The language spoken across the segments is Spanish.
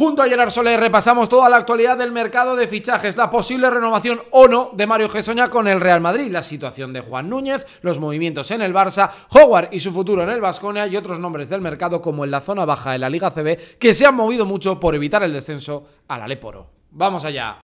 Junto a Gerard Soler repasamos toda la actualidad del mercado de fichajes, la posible renovación o no de Mario Gesoña con el Real Madrid, la situación de Juan Núñez, los movimientos en el Barça, Howard y su futuro en el Vasconia y otros nombres del mercado como en la zona baja de la Liga CB que se han movido mucho por evitar el descenso al Aleporo. ¡Vamos allá!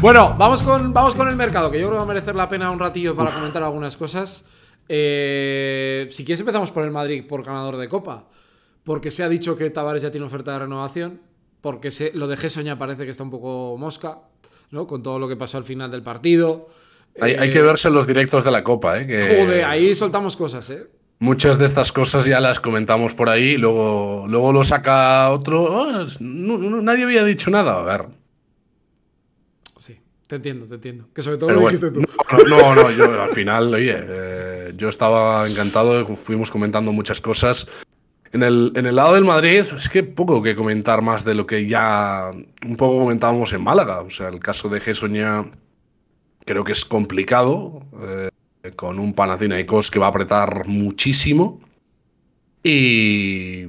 Bueno, vamos con, vamos con el mercado, que yo creo que va a merecer la pena un ratillo para comentar algunas cosas. Eh, si quieres empezamos por el Madrid por ganador de Copa. Porque se ha dicho que Tavares ya tiene oferta de renovación. Porque se, lo de soñar parece que está un poco mosca, ¿no? Con todo lo que pasó al final del partido. Hay, que eh, verse los directos de la Copa, ¿eh? Joder, ahí soltamos cosas, ¿eh? Muchas de estas cosas ya las comentamos por ahí, luego, luego lo saca otro. Ah, nadie había dicho nada, a ver. Sí, te entiendo, te entiendo. Que sobre todo lo dijiste tú. No, no, yo al final, oye, eh, yo estaba encantado, fuimos comentando muchas cosas. En el, en el lado del Madrid es que poco que comentar más de lo que ya un poco comentábamos en Málaga. O sea, el caso de Gessoña creo que es complicado, eh, con un Panathinaikos que va a apretar muchísimo. Y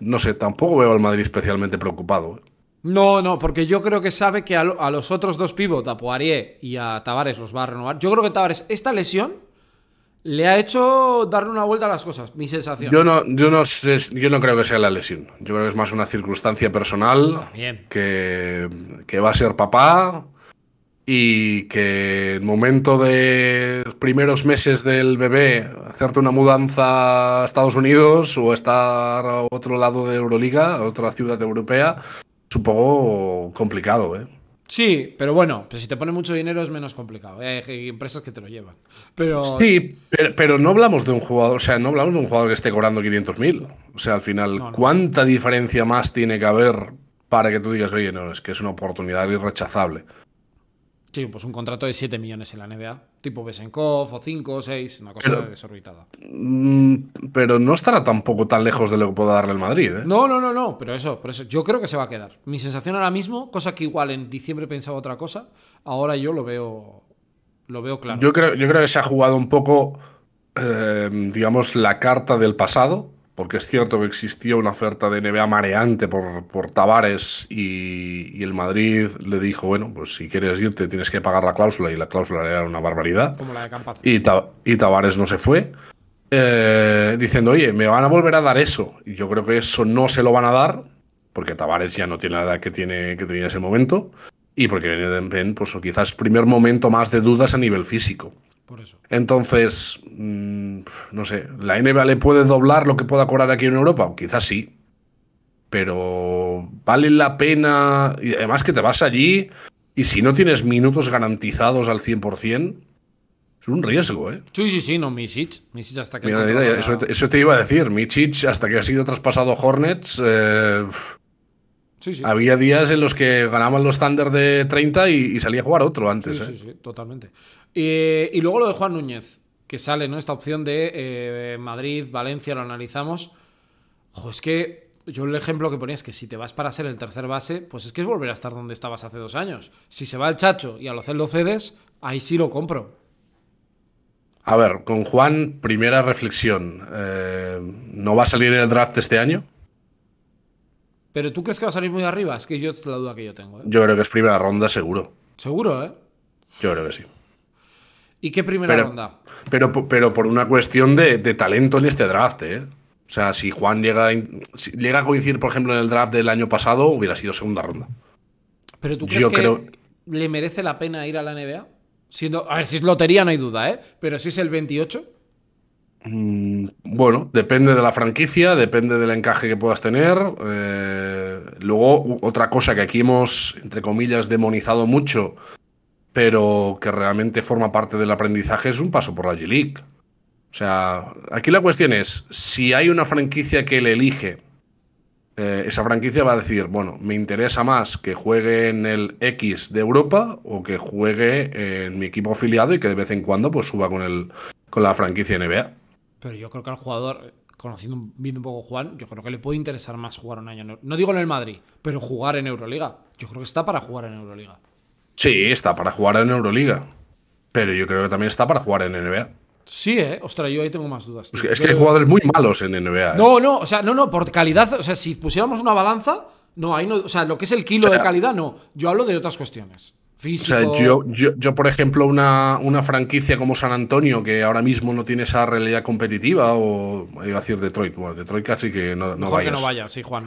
no sé, tampoco veo al Madrid especialmente preocupado. ¿eh? No, no, porque yo creo que sabe que a, los otros dos pivots, a Poirier y a Tavares, los va a renovar. Yo creo que Tavares, esta lesión le ha hecho darle una vuelta a las cosas, mi sensación. Yo no, yo no, sé, yo no creo que sea la lesión. Yo creo que es más una circunstancia personal que, que, va a ser papá y que el momento de los primeros meses del bebé, hacerte una mudanza a Estados Unidos o estar a otro lado de Euroliga, otra ciudad europea, supongo complicado, ¿eh? Sí, pero bueno, pues si te pone mucho dinero es menos complicado. Hay empresas que te lo llevan. Pero... Sí, pero, no hablamos de un jugador, o sea, no hablamos de un jugador que esté cobrando 500.000. O sea, al final, ¿cuánta diferencia más tiene que haber para que tú digas, oye, no, es que es una oportunidad irrechazable? Sí, pues un contrato de 7 millones en la NBA. Tipo Besenkov o 5 o 6, una cosa desorbitada. Mm, pero no estará tampoco tan lejos de lo que pueda darle el Madrid. ¿eh? No, no, no, no. Pero eso, por eso, yo creo que se va a quedar. Mi sensación ahora mismo, cosa que igual en diciembre pensaba otra cosa, ahora yo lo veo, lo veo claro. Yo creo, yo creo que se ha jugado un poco, eh, digamos, la carta del pasado porque es cierto que existió una oferta de NBA mareante por, por Tavares y, el Madrid le dijo, bueno, pues si quieres irte tienes que pagar la cláusula y la cláusula era una barbaridad. y, Tavares no se fue. Eh, diciendo, oye, me van a volver a dar eso. Y yo creo que eso no se lo van a dar, porque Tavares ya no tiene la edad que, tiene, que tenía en ese momento, y porque viene pues, quizás primer momento más de dudas a nivel físico. Entonces, mm, no sé, ¿la NBA le puede doblar lo que pueda cobrar aquí en Europa? Quizás sí. Pero vale la pena. Y además que te vas allí y si no tienes minutos garantizados al 100%, es un riesgo, ¿eh? Sí, sí, sí, no, Michich hasta que. eso, te iba a decir. Michich, hasta que ha sido traspasado Hornets. Eh, sí, sí. Había días en los que ganaban los Thunder de 30 y, salía a jugar otro antes. Sí, ¿eh? sí, sí, totalmente. Eh, y luego lo de Juan Núñez, que sale, ¿no? Esta opción de eh, Madrid, Valencia, lo analizamos. Ojo, es que yo el ejemplo que ponía es que si te vas para ser el tercer base, pues es que es volver a estar donde estabas hace dos años. Si se va el Chacho y a lo Celdo cedes, ahí sí lo compro. A ver, con Juan, primera reflexión. Eh, ¿No va a salir en el draft este año? Pero tú crees que va a salir muy arriba, es que yo es la duda que yo tengo. Yo creo que es primera ronda, seguro. Seguro, ¿eh? Yo creo que sí. ¿Y qué primera ronda? Pero, pero por una cuestión de, talento en este draft, ¿eh? O sea, si Juan llega, llega a coincidir, por ejemplo, en el draft del año pasado, hubiera sido segunda ronda. Pero tú crees que le merece la pena ir a la NBA? Siendo, a ver, si es lotería no hay duda, ¿eh? Pero si es el 28. Mm, bueno, depende de la franquicia, depende del encaje que puedas tener. Eh, luego, otra cosa que aquí hemos, entre comillas, demonizado mucho pero que realmente forma parte del aprendizaje, es un paso por la G-League. O sea, aquí la cuestión es, si hay una franquicia que le elige, eh, esa franquicia va a decir, bueno, me interesa más que juegue en el X de Europa o que juegue en mi equipo afiliado y que de vez en cuando pues suba con, el, con la franquicia NBA. Pero yo creo que al jugador, conociendo viendo un poco Juan, yo creo que le puede interesar más jugar un año No digo en el Madrid, pero jugar en Euroliga. Yo creo que está para jugar en Euroliga. Sí, está para jugar en Euroliga. Pero yo creo que también está para jugar en NBA. Sí, eh. Ostras, yo ahí tengo más dudas. es que hay jugadores muy malos en NBA. Eh. No, no, o sea, no, no, por calidad. O sea, si pusiéramos una balanza, no, ahí no. O sea, lo que es el kilo de calidad, no. Yo hablo de otras cuestiones yo, yo, por ejemplo, una, una, franquicia como San Antonio, que ahora mismo no tiene esa realidad competitiva, o iba a decir Detroit, bueno, Detroit casi que no, no Mejor vayas. no vaya, sí, Juan.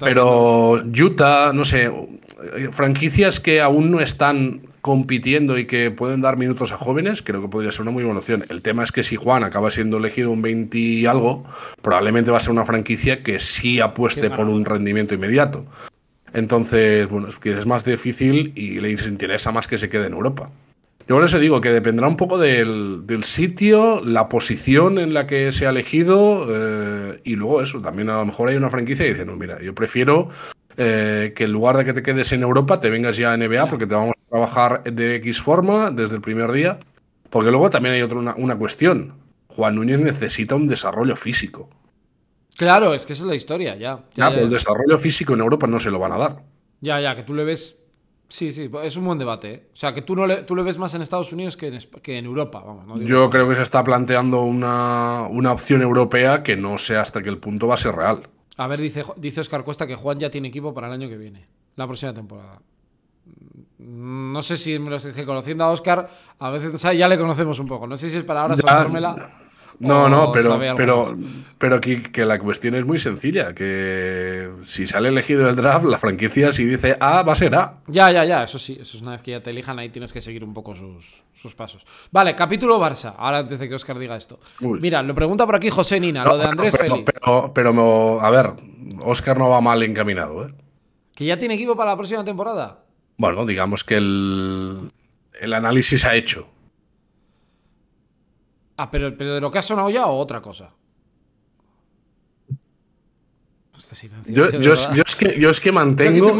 Pero Utah, no sé, eh, franquicias que aún no están compitiendo y que pueden dar minutos a jóvenes, creo que podría ser una muy buena opción. El tema es que si Juan acaba siendo elegido un 20 y algo, probablemente va a ser una franquicia que sí apueste por un rendimiento inmediato. Entonces, bueno, es más difícil y le interesa más que se quede en Europa. Yo por eso digo que dependerá un poco del, sitio, la posición en la que se ha elegido eh, y luego eso, también a lo mejor hay una franquicia y dicen, no, mira, yo prefiero eh, que en lugar de que te quedes en Europa, te vengas ya a NBA porque te vamos a trabajar de X forma desde el primer día. Porque luego también hay otra cuestión. Juan Núñez necesita un desarrollo físico. Claro, es que esa es la historia, ya. Ya, pero el desarrollo físico en Europa no se lo van a dar. Ya, ya, que tú le ves. Sí, sí, es un buen debate. ¿eh? O sea, que tú, no le, tú le ves más en Estados Unidos que en, que en Europa. Yo creo que se está planteando una, opción europea que no sé hasta qué punto va a ser real. A ver, dice, dice Oscar Cuesta que Juan ya tiene equipo para el año que viene, la próxima temporada. Mm, no sé si me lo que conociendo a Oscar, a veces ya le conocemos un poco. No sé si es para ahora ya, no, no, pero, pero, pero que la cuestión es muy sencilla, que si sale elegido el draft, la franquicia si dice A, va a ser A. Ya, ya, ya, eso sí, eso es una vez que ya te elijan ahí tienes que seguir un poco sus, pasos. Vale, capítulo Barça, ahora antes de que Oscar diga esto. Mira, lo pregunta por aquí José Nina, lo de Andrés pero, Pero, a ver, Oscar no va mal encaminado, ¿eh? ¿Que ya tiene equipo para la próxima temporada? Bueno, digamos que el, el análisis ha hecho. Ah, pero, pero de lo que ha sonado ya o otra cosa. Yo, es, yo, es que, yo, es, que, mantengo.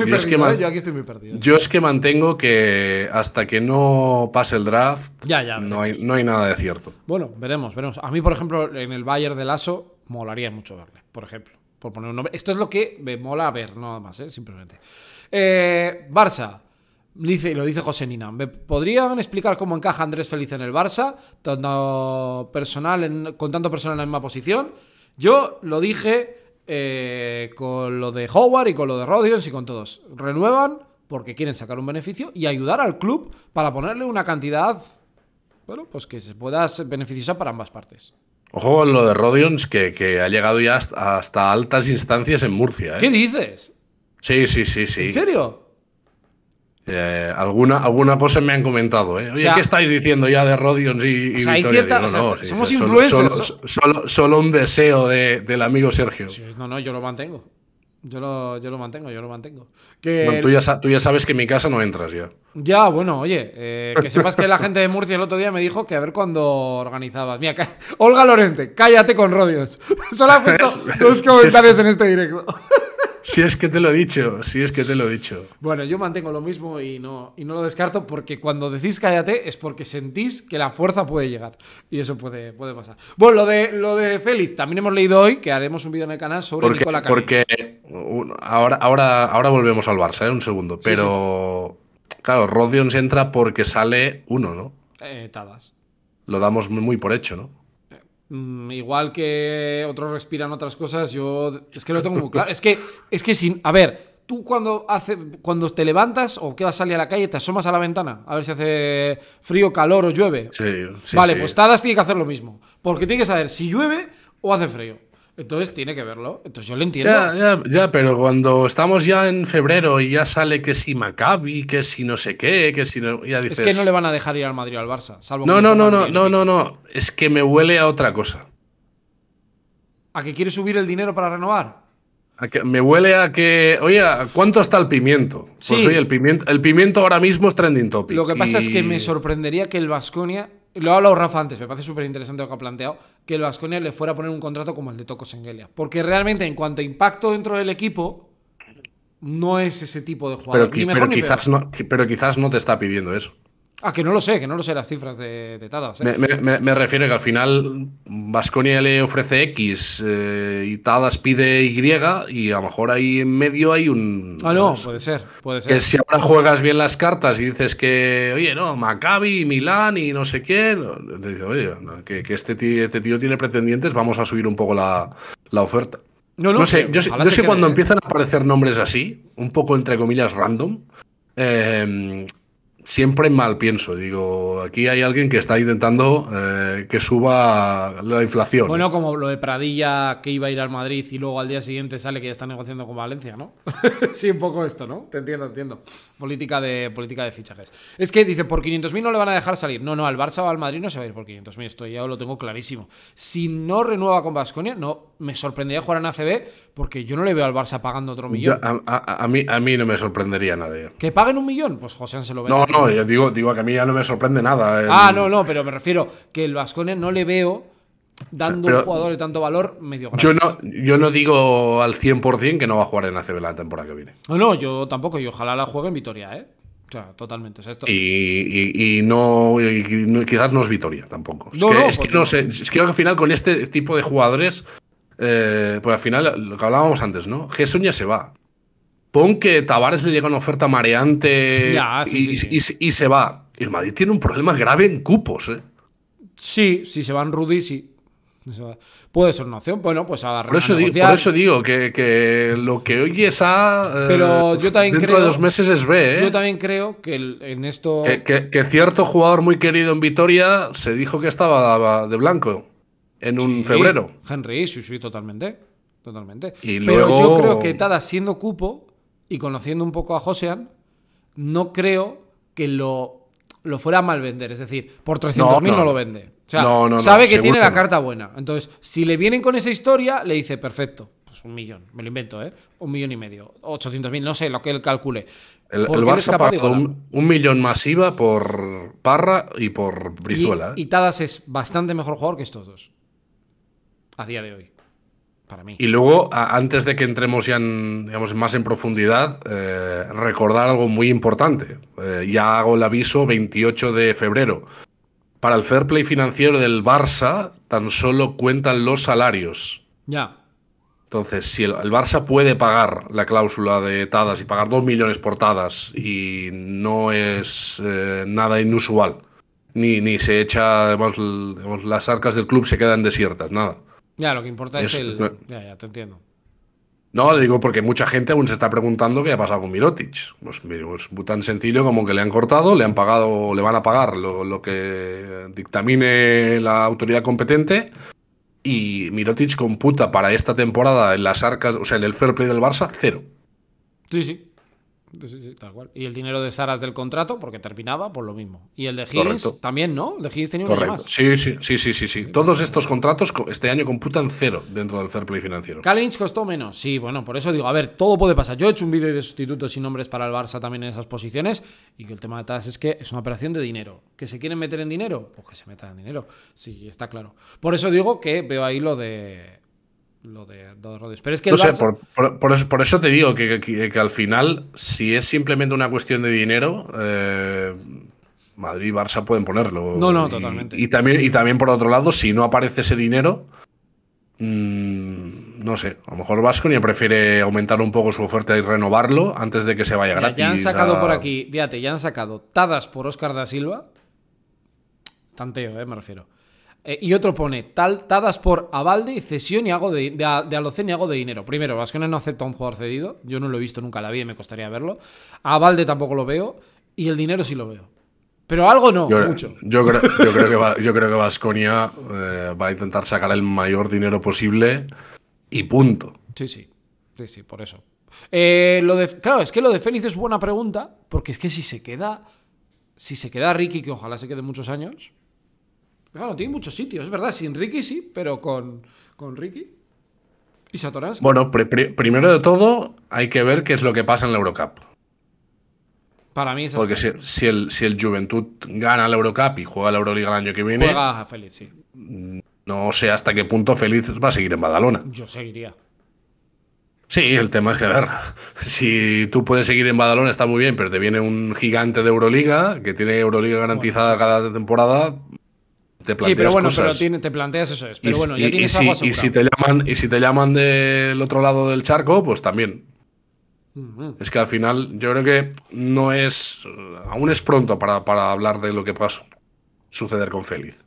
Yo, es que mantengo que hasta que no pase el draft, ya, ya, no, hay, no, hay, nada de cierto. Bueno, veremos, veremos. A mí, por ejemplo, en el Bayern de Lasso, molaría mucho verle, por ejemplo. Por poner un nombre. Esto es lo que me mola ver, nada más, ¿eh? simplemente. Eh, Barça, Dice, lo dice José Nina. ¿Me podrían explicar cómo encaja Andrés Feliz en el Barça? Tanto personal con tanto personal en la misma posición. Yo lo dije eh, con lo de Howard y con lo de Rodions y con todos. Renuevan porque quieren sacar un beneficio y ayudar al club para ponerle una cantidad, bueno, pues que se pueda beneficiar para ambas partes. Ojo con lo de Rodions, que, ha llegado ya hasta, altas instancias en Murcia. ¿eh? ¿Qué dices? Sí, sí, sí, sí. ¿En serio? Eh, alguna, alguna cosa me han comentado, ¿eh? Oye, ¿qué estáis diciendo ya de Rodions y, Victoria? somos influencers. Solo, un deseo del amigo Sergio. No, no, yo lo mantengo. Yo lo, yo lo mantengo, yo lo mantengo. Que tú, ya, sabes que en mi casa no entras ya. Ya, bueno, oye, eh, que sepas que la gente de Murcia el otro día me dijo que a ver cuándo organizabas. Mira, Olga Lorente, cállate con Rodions. Solo ha puesto dos comentarios en este directo. Si es que te lo he dicho, si es que te lo he dicho. Bueno, yo mantengo lo mismo y no, y no lo descarto porque cuando decís cállate es porque sentís que la fuerza puede llegar. Y eso puede, puede pasar. Bueno, lo de, lo de Félix, también hemos leído hoy que haremos un vídeo en el canal sobre porque, Nicola Porque ahora, ahora, ahora volvemos al Barça, ¿eh? un segundo. Pero, claro, Rodion claro, entra porque sale uno, ¿no? Eh, tadas. Lo damos muy por hecho, ¿no? Mm, igual que otros respiran otras cosas, yo es que lo tengo muy claro. Es que, es que sin. A ver, tú cuando, hace, cuando te levantas o que vas a salir a la calle, te asomas a la ventana a ver si hace frío, calor o llueve. vale, pues Tadas tiene que hacer lo mismo. Porque tiene que saber si llueve o hace frío. Entonces tiene que verlo. Entonces yo lo entiendo. Ya, ya, pero cuando estamos ya en febrero y ya sale que si Maccabi, que si no sé qué, que si no. es que no le van a dejar ir al Madrid o al Barça, salvo. No, no, no, no, no, no, no. Es que me huele a otra cosa. ¿A que quiere subir el dinero para renovar? A que me huele a que. Oye, ¿cuánto está el pimiento? Pues oye, el pimiento, el pimiento ahora mismo es trending topic. Lo que pasa es que me sorprendería que el Vasconia lo ha hablado Rafa antes, me parece súper interesante lo que ha planteado, que el Vasconia le fuera a poner un contrato como el de Tocos Engelia. Porque realmente, en cuanto a impacto dentro del equipo, no es ese tipo de jugador. pero quizás no te está pidiendo eso. Ah, que no lo sé, que no lo sé las cifras de, Tadas. ¿eh? Me, refiero que al final Vasconia le ofrece X eh, y Tadas pide Y y a lo mejor ahí en medio hay un... Ah, no, puede ser, puede ser. Que si ahora juegas bien las cartas y dices que, oye, no, Maccabi, Milán y no sé qué, le dices, oye, que, este, tío, este, tío, tiene pretendientes, vamos a subir un poco la, oferta. No, no, sé, yo, sé, yo cuando ¿eh? empiezan a aparecer nombres así, un poco entre comillas random, eh, siempre mal pienso. Digo, aquí hay alguien que está intentando eh, que suba la inflación. Bueno, como lo de Pradilla que iba a ir al Madrid y luego al día siguiente sale que ya está negociando con Valencia, ¿no? sí, un poco esto, ¿no? Te entiendo, entiendo. Política de, política de fichajes. Es que dice, por 500.000 no le van a dejar salir. No, no, al Barça o al Madrid no se va a ir por 500.000. Esto ya lo tengo clarísimo. Si no renueva con Vasconia, no, me sorprendería jugar en ACB porque yo no le veo al Barça pagando otro millón. a, mí, a mí no me sorprendería nadie. ¿Que paguen un millón? Pues José se lo ve yo digo, digo que a mí ya no me sorprende nada. Ah, no, no, pero me refiero que el Vascones no le veo dando un jugador de tanto valor medio Yo no, yo no digo al 100% que no va a jugar en ACB la temporada que viene. No, no, yo tampoco, yo ojalá la juegue en Vitoria, ¿eh? totalmente. y, y, no, quizás no es Vitoria tampoco. Es, que, es que al final con este tipo de jugadores, eh, pues al final lo que hablábamos antes, ¿no? jesuña se va. Pon que Tavares le llega una oferta mareante y, Y, se va. El Madrid tiene un problema grave en cupos, ¿eh? Sí, si se van Rudy, sí. Puede ser una opción. Bueno, pues a, por eso, digo, por eso digo que, lo que hoy es A. Pero eh, yo también dentro de dos meses es B. ¿eh? Yo también creo que en esto. Que, cierto jugador muy querido en Vitoria se dijo que estaba de blanco en un febrero. Henry, sí, sí, totalmente. Totalmente. Pero yo creo que Tada siendo cupo y conociendo un poco a Josean, no creo que lo, lo fuera a mal vender. Es decir, por 300.000 no, lo vende. O sea, sabe que tiene la carta buena. Entonces, si le vienen con esa historia, le dice, perfecto, pues un millón, me lo invento, ¿eh? Un millón y medio, 800.000, no sé, lo que él calcule. El, el Barça pagó un, un, millón masiva por Parra y por Brizuela. Y, ¿eh? y Tadas es bastante mejor jugador que estos dos. A día de hoy. Y luego, antes de que entremos ya más en profundidad, eh, recordar algo muy importante. Eh, ya hago el aviso 28 de febrero. Para el fair play financiero del Barça, tan solo cuentan los salarios. Ya. Entonces, si el, Barça puede pagar la cláusula de Tadas y pagar 2 millones por Tadas y no es eh, nada inusual, ni, ni se echa, las arcas del club se quedan desiertas, nada. Ya, lo que importa es, el. Ya, ya, te entiendo. No, le digo porque mucha gente aún se está preguntando qué ha pasado con Mirotic. Pues es pues, tan sencillo como que le han cortado, le han pagado, le van a pagar lo, lo que dictamine la autoridad competente. Y Mirotic computa para esta temporada en las arcas, o sea, en el fair play del Barça, cero. Sí, sí. Y el dinero de Saras del contrato, porque terminaba, por lo mismo. Y el de Higgins también, ¿no? El de Higgins tenía un más. Sí, sí, sí, sí, sí, sí. Todos estos contratos este año computan cero dentro del fair financiero. Kalinich costó menos. Sí, bueno, por eso digo, a ver, todo puede pasar. Yo he hecho un vídeo de sustitutos y nombres para el Barça también en esas posiciones. Y que el tema de Taz es que es una operación de dinero. ¿Que se quieren meter en dinero? Pues que se metan en dinero. Sí, está claro. Por eso digo que veo ahí lo de lo de dos Pero es que. No sé, por, eso, te digo que, al final, si es simplemente una cuestión de dinero, eh, Madrid y Barça pueden ponerlo. No, no, y, totalmente. Y también, y también, por otro lado, si no aparece ese dinero. Mm, no sé, a lo mejor Vasconia prefiere aumentar un poco su oferta y renovarlo antes de que se vaya gratis. Ya han sacado por aquí, fíjate, ya han sacado Tadas por Oscar da Silva. Tanteo, eh, me refiero. Eh, y otro pone, tal, tadas por Abalde, cesión y hago de, de, de y algo de dinero. Primero, Vasconia no acepta un jugador cedido. Yo no lo he visto nunca la vida y me costaría verlo. A Abalde tampoco lo veo. Y el dinero sí lo veo. Pero algo no, yo, mucho. Yo creo, que, va, Vasconia eh, va a intentar sacar el mayor dinero posible y punto. Sí, sí. Sí, sí, por eso. Eh, claro, es que lo de Félix es buena pregunta, porque es que si se queda, si se queda Ricky, que ojalá se quede muchos años, Claro, tiene muchos sitios, es verdad. Sin Ricky sí, pero con, con Ricky y Satoransky. Bueno, primero de todo, hay que ver qué es lo que pasa en la Eurocup. Para mí es Porque si, el, Juventud gana la Eurocup y juega la Euroliga el año que viene. Juega a Félix, sí. No sé hasta qué punto Félix va a seguir en Badalona. Yo seguiría. Sí, el tema es que, a ver, si tú puedes seguir en Badalona está muy bien, pero te viene un gigante de Euroliga, que tiene Euroliga garantizada cada temporada, Sí, pero bueno, te planteas eso es. y, si, te llaman Y si te llaman del otro lado del charco, pues también. Mm, mm. Es que al final yo creo que no es, aún es pronto para, hablar de lo que pueda suceder con Félix.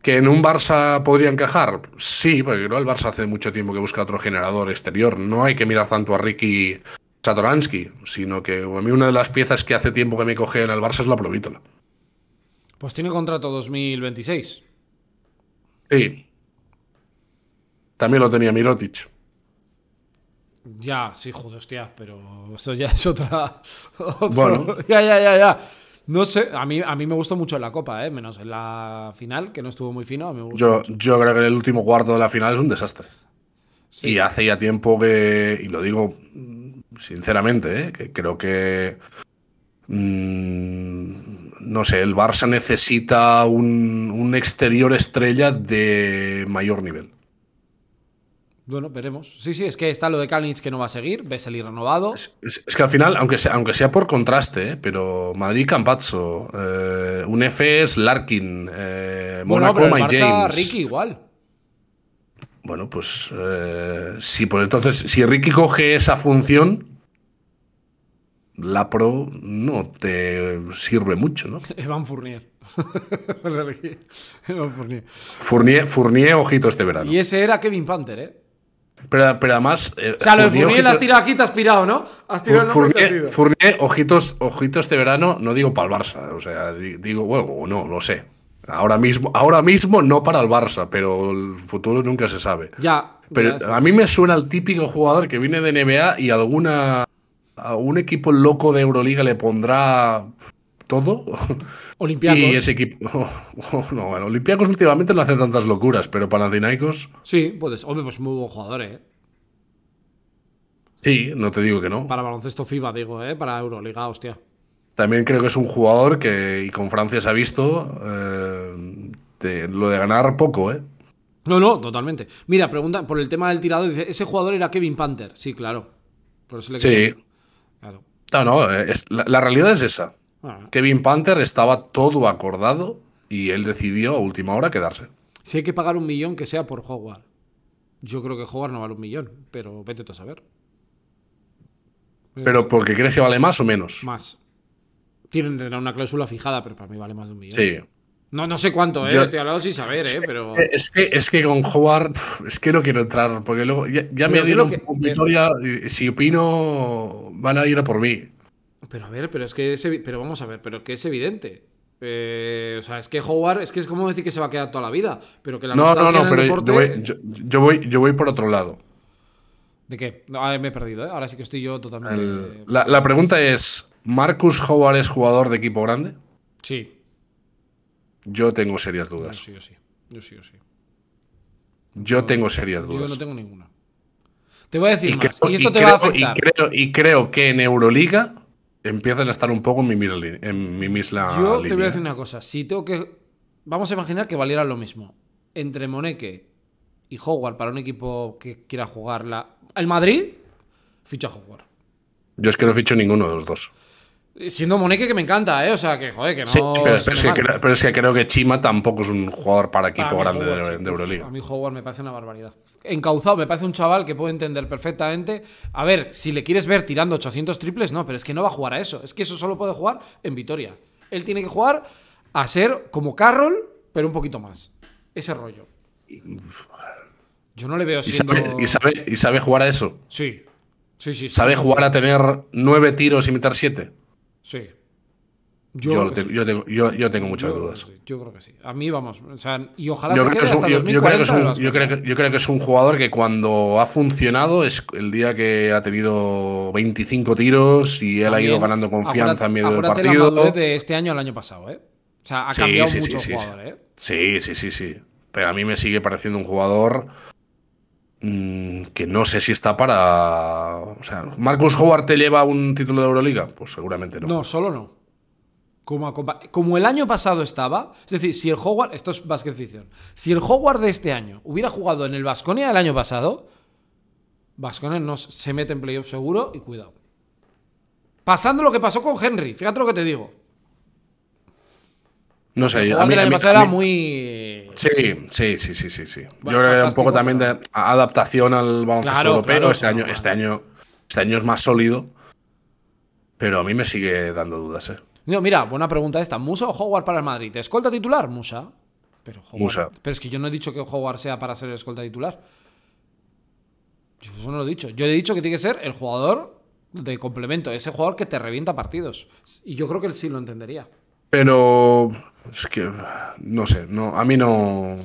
¿Que en un Barça podría encajar? Sí, porque el Barça hace mucho tiempo que busca otro generador exterior. No hay que mirar tanto a Ricky Satoransky, sino que a mí una de las piezas que hace tiempo que me coge en el Barça es la Provítola. Pues tiene contrato 2026. Sí. También lo tenía Mirotic. Ya, sí, joder, hostia, pero eso ya es otra. bueno. Ya, ya, ya, ya. No sé, a mí, a mí me gustó mucho la Copa, ¿eh? menos en la final, que no estuvo muy fino. yo, creo que el último cuarto de la final es un desastre. Sí. Y hace ya tiempo que, y lo digo sinceramente, ¿eh? que creo que mmm, no sé, el Barça necesita un, exterior estrella de mayor nivel. Bueno, veremos. Sí, sí, es que está lo de Kalinic que no va a seguir, salir renovado. Es, que al final, aunque sea, aunque sea por contraste, ¿eh? pero Madrid Campazzo, eh, un F Larkin, eh, bueno, el Barça, Ricky igual. Bueno, pues sí, pues entonces, si Ricky coge esa función, la Pro no te sirve mucho, ¿no? Evan Fournier. Fournier. ojitos ojito este verano. Y ese era Kevin Panther, ¿eh? Pero, pero además. Eh, o sea, lo de Fournier, lo has tirado aquí, te has pirado, ¿no? Has tirado Fournier, ojitos, ojitos este verano, no digo para el Barça. O sea, digo, bueno, no, lo sé. Ahora mismo, ahora mismo no para el Barça, pero el futuro nunca se sabe. Ya. Pero a mí me suena el típico jugador que viene de NBA y alguna a un equipo loco de Euroliga le pondrá todo. Olimpiacos. Y ese equipo. Oh, oh, no, últimamente no hace tantas locuras, pero Panathinaikos. Sí, pues, hombre, pues muy buen jugador, ¿eh? Sí, no te digo que no. Para baloncesto FIBA, digo, ¿eh? Para Euroliga, hostia. También creo que es un jugador que, y con Francia se ha visto, eh, lo de ganar poco, ¿eh? No, no, totalmente. Mira, pregunta por el tema del tirado. Dice, ese jugador era Kevin Panther. Sí, claro. Por eso le sí. No, no, eh, es, la, realidad es esa. Ah. Kevin Panther estaba todo acordado y él decidió a última hora quedarse. Si hay que pagar un millón, que sea por Howard. Yo creo que jugar no vale un millón, pero vete tú a saber. ¿Pero porque crees que vale más o menos? Más. Tienen, tener una cláusula fijada, pero para mí vale más de un millón. Sí. No, sé cuánto, ¿eh? estoy hablando sin saber, ¿eh? Pero... Es que, con Howard, es que no quiero entrar, porque luego ya, me dieron que... victoria. Si opino, van a ir a por mí. Pero a ver, pero es que es, pero vamos a ver, pero que es evidente. Eh, o sea, es que Howard, es que es como decir que se va a quedar toda la vida, pero que la No, no, no, pero yo, voy, yo, voy, por otro lado. ¿De qué? me he perdido, ¿eh? Ahora sí que estoy yo totalmente. La, la pregunta es: ¿Marcus Howard es jugador de equipo grande? Sí. Yo tengo serias dudas. Yo sí, yo sí. Yo sí, sí. Yo tengo serias dudas. Yo no tengo ninguna. Te voy a decir y más. Creo, y que en Euroliga empiezan a estar un poco en mi, en mi Yo te voy a decir una cosa. Si tengo que. Vamos a imaginar que valiera lo mismo. Entre Moneque y Howard para un equipo que quiera jugar El Madrid, ficha a Howard. Yo es que no ficho ninguno de los dos. Siendo monique que me encanta, ¿eh? O sea, que joder, que no. pero, es que, creo que Chima tampoco es un jugador para equipo grande de, EuroLeague A mí Howard me parece una barbaridad. Encauzado, me parece un chaval que puede entender perfectamente. A ver, si le quieres ver tirando 800 triples, no, pero es que no va a jugar a eso. Es que eso solo puede jugar en Vitoria. Él tiene que jugar a ser como Carroll, pero un poquito más. Ese rollo. Yo no le veo siendo... ¿Y sabe, sabe, jugar a eso? Sí. Sí, sí. ¿Sabe jugar a tener nueve tiros y meter siete? Sí. Yo, yo, tengo, yo, yo tengo muchas dudas. yo creo que sí. A mí vamos. O sea, y ojalá yo se creo quede que hasta 2040 yo, creo que es un, yo, creo que, yo creo que es un jugador que cuando ha funcionado es el día que ha tenido 25 tiros y él ha ido ganando confianza en medio del partido. La de este año al año pasado, ¿eh? O sea, ha cambiado mucho el jugador, ¿eh? Sí, sí, sí, sí. Pero a mí me sigue pareciendo un jugador Mm, que no sé si está para. O sea, ¿Marcus Howard te lleva un título de Euroliga? Pues seguramente no. No, solo no. Como, como el año pasado estaba, es decir, si el Howard, esto es básquet ficción, si el Howard de este año hubiera jugado en el Vasconia del año pasado, Vasconia no se mete en playoff seguro y cuidado. Pasando lo que pasó con Henry, fíjate lo que te digo. No sé, yo a año pasado era muy Sí, sí, sí, sí, sí. Yo creo que un poco también de adaptación al baloncesto claro, este, este año, este, año, es más sólido, pero a mí me sigue dando dudas. ¿eh? mira, buena pregunta esta. ¿Musa o Howard para el Madrid? ¿Escolta titular? Musa. Pero, Howard, pero es que yo no he dicho que Howard sea para ser el escolta titular. Yo no lo he dicho. Yo le he dicho que tiene que ser el jugador de complemento, ese jugador que te revienta partidos. Y yo creo que él sí lo entendería. Pero es que, no sé, no, a mí no...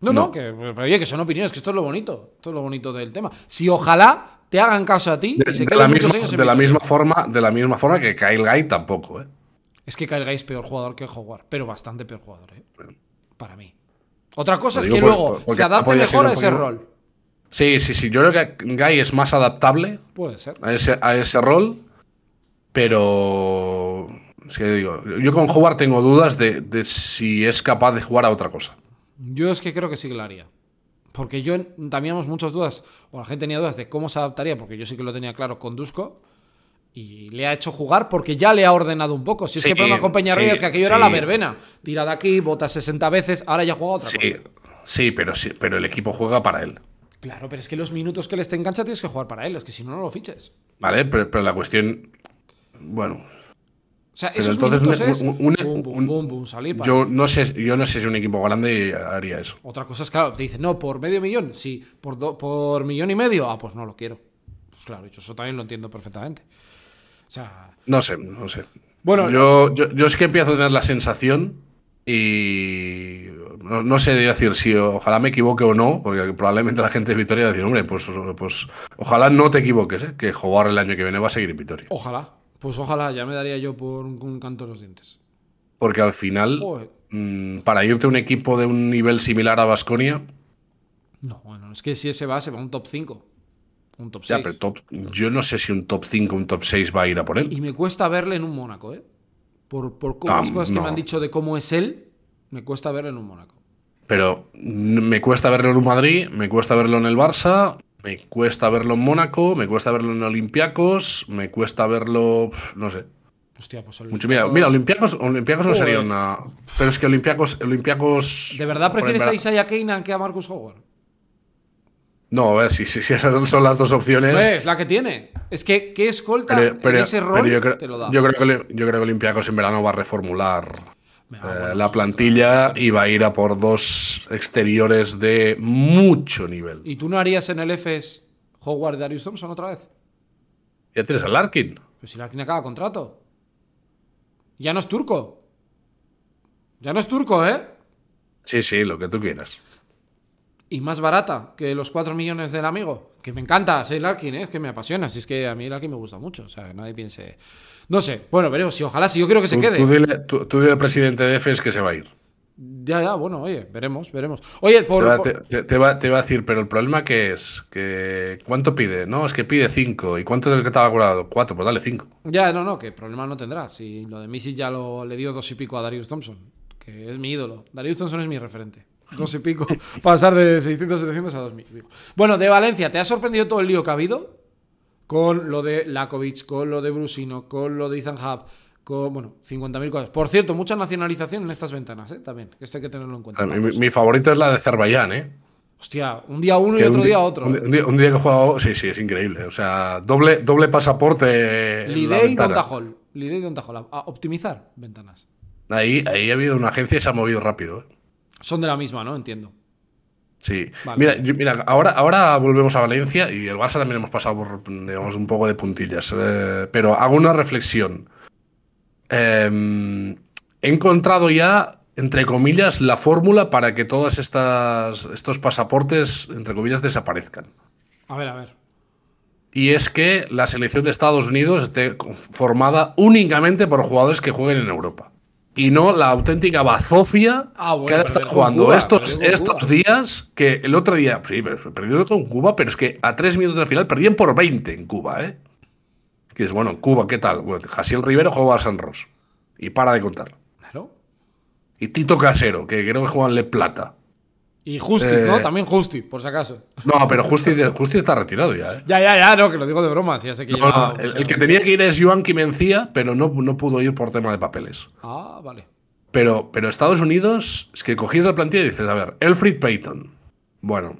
No, no, que, oye, que son opiniones, que esto es lo bonito, esto es lo bonito del tema. Si ojalá te hagan caso a ti de, y la, misma, forma De la misma forma que Kyle Guy tampoco, ¿eh? Es que Kyle Guy es peor jugador que Howard, pero bastante peor jugador, ¿eh? Para mí. Otra cosa es que luego se adapte mejor a ese rol. Sí, sí, sí. Yo creo que Guy es más adaptable. Puede ser. a ese rol. Pero es que digo, yo con jugar tengo dudas de, si es capaz de jugar a otra cosa. Yo es que creo que sí que lo haría. Porque yo también teníamos muchas dudas, o la gente tenía dudas de cómo se adaptaría, porque yo sí que lo tenía claro con Dusko. Y le ha hecho jugar porque ya le ha ordenado un poco. Si es que por una compañía sí, es que aquello era la verbena. Tira de aquí, bota 60 veces, ahora ya juega otra sí, cosa. Sí, pero sí, pero el equipo juega para él. Claro, pero es que los minutos que le te engancha tienes que jugar para él, es que si no, no lo fiches. Vale, pero, pero la cuestión. Bueno, entonces un, un, Yo no, sé, yo no sé si un equipo grande haría eso. Otra cosa es, claro, te dicen, no, por medio millón, sí, por, dos por millón y medio, ah, pues no lo quiero. Pues claro, yo eso también lo entiendo perfectamente. No sé, no sé. Bueno, yo, yo, es que empiezo a tener la sensación y no, sé decir si ojalá me equivoque o no, porque probablemente la gente de Vitoria va a decir, hombre, pues, pues ojalá no te equivoques, ¿eh? que jugar el año que viene va a seguir en Vitoria. Ojalá, pues ojalá, ya me daría yo por un, canto de los dientes. Porque al final, mm, para irte a un equipo de un nivel similar a Basconia. No, bueno, es que si ese va, se va a un top 5. Un top 6. Ya, pero yo no sé si un top 5 un top 6 va a ir a por él. Y me cuesta verle en un Mónaco, ¿eh? Por, por ah, las cosas que me han dicho de cómo es él, me cuesta verle en un Mónaco. Pero me cuesta verlo en un Madrid, me cuesta verlo en el Barça, me cuesta verlo en Mónaco, me cuesta verlo en Olympiacos, me cuesta verlo. No sé. Hostia, pues Mucho, mira, mira, Olympiacos, no sería una. Pero es que Olympiacos. Olympiacos... ¿De verdad prefieres a Isaiah Keynan que a Marcus Howard? No, a ver, si, si, si esas son las dos opciones. Es la que tiene. Es que, ¿qué escolta en ese rol te lo da? que, yo creo que Olympiacos en verano va a reformular eh, la plantilla ¿eh? iba a ir a por dos exteriores de mucho nivel. ¿Y tú no harías en el FS Howard de Arius Thompson otra vez? Ya tienes al Larkin. pues si Larkin acaba contrato. Ya no es turco. Ya no es turco, ¿eh? Sí, sí, lo que tú quieras. Y más barata que los 4 millones del amigo. Que me encanta, soy Larkin, ¿eh? es que me apasiona. Si es que a mí Larkin me gusta mucho. O sea, nadie piense. No sé, bueno, veremos. Si ojalá, si yo creo que se quede. Tú dile, al presidente de FES que se va a ir. Ya, ya, bueno, oye, veremos, veremos. Oye, por, te, va, Te, va, a decir, pero el problema que es, que ¿cuánto pide? No, es que pide cinco. ¿Y cuánto del el que estaba curado? 4, pues dale 5. Ya, no, no, que problema no tendrá. Si lo de Missy ya lo, le dio dos y pico a Darius Thompson, que es mi ídolo. Darius Thompson es mi referente. Dos y pico, pasar de 600, 700 a 2000. Bueno, de Valencia, ¿te ha sorprendido todo el lío que ha habido? con lo de Lakovic, con lo de Brusino, con lo de Ethan con, bueno, 50.000 cosas. Por cierto, mucha nacionalización en estas ventanas, ¿eh? también, esto hay que tenerlo en cuenta. Mi, favorita es la de Azerbaiyán, ¿eh? Hostia, un día uno y otro día, otro. Un día, que he jugado, sí, sí, es increíble. O sea, doble, doble pasaporte. Lidey y Dontajol. Lidey y Dontajol. optimizar ventanas. Ahí, ahí ha habido una agencia y se ha movido rápido. ¿eh? Son de la misma, ¿no? Entiendo. Sí, mira, mira ahora, ahora volvemos a Valencia y el Barça también hemos pasado por un poco de puntillas, eh, pero hago una reflexión. Em, he encontrado ya, entre comillas, la fórmula para que todos estos pasaportes, entre comillas, desaparezcan. A ver, a ver. Y es que la selección de Estados Unidos esté formada únicamente por jugadores que jueguen en Europa y no la auténtica bazofia ah, que ahora está jugando estos, estos días, que el otro día, sí, perdieron con Cuba, pero es que a tres minutos de final perdían por 20 en Cuba, ¿eh? Que es, bueno, Cuba, ¿qué tal? Bueno, Rivero juega a San Ros. Y para de contar. Y Tito Casero, que creo que juega Le Plata. Y Justice, ¿no? Eh, también Justice, por si acaso. No, pero Justice, está retirado ya. ¿eh? Ya, ya, ya, no, que lo digo de bromas. Ya sé que el, que tenía que ir es Joan Kimencía, pero no, pudo ir por tema de papeles. Ah, vale. Pero, pero Estados Unidos, es que cogías la plantilla y dices, a ver, Elfrid Payton. Bueno,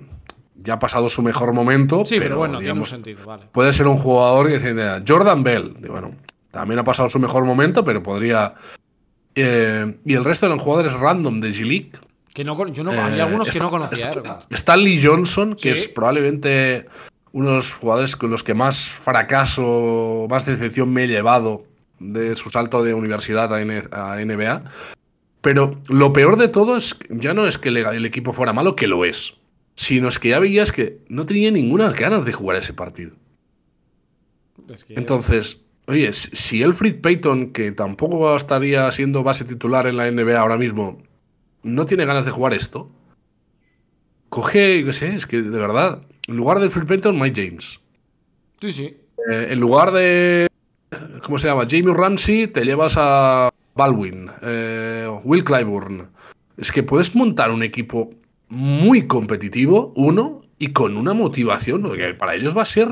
ya ha pasado su mejor momento. Sí, pero, bueno, tiene sentido, vale. Puede ser un jugador que dice, Jordan Bell. bueno, también ha pasado su mejor momento, pero podría. Eh, y el resto de los jugadores random de G-League que no, eh, algunos que no conocía. Stanley Johnson, que es probablemente uno de los jugadores con los que más fracaso, más decepción me he llevado de su salto de universidad a, NBA. Pero lo peor de todo es ya no es que el equipo fuera malo, que lo es, sino es que ya veías que no tenía ninguna ganas de jugar ese partido. Entonces, oye, si Elfrid Payton, que tampoco estaría siendo base titular en la NBA ahora mismo, no tiene ganas de jugar esto, coge, qué sé, es que de verdad, en lugar de Phil Penton, Mike James. Sí, sí. Eh, en lugar de, ¿cómo se llama? Jamie Ramsey, te llevas a Baldwin, eh, Will Clyburn. Es que puedes montar un equipo muy competitivo, uno, y con una motivación, porque para ellos va a ser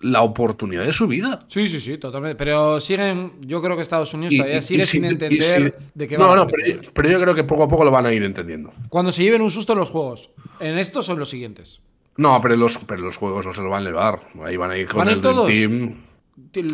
la oportunidad de su vida. Sí, sí, sí, totalmente. Pero siguen, yo creo que Estados Unidos todavía sigue sin entender de qué no, va no, pero, yo creo que poco a poco lo van a ir entendiendo. Cuando se lleven un susto los juegos, ¿en estos son los siguientes? No, pero los, pero los juegos no se lo van a llevar. Ahí van a ir con el Team.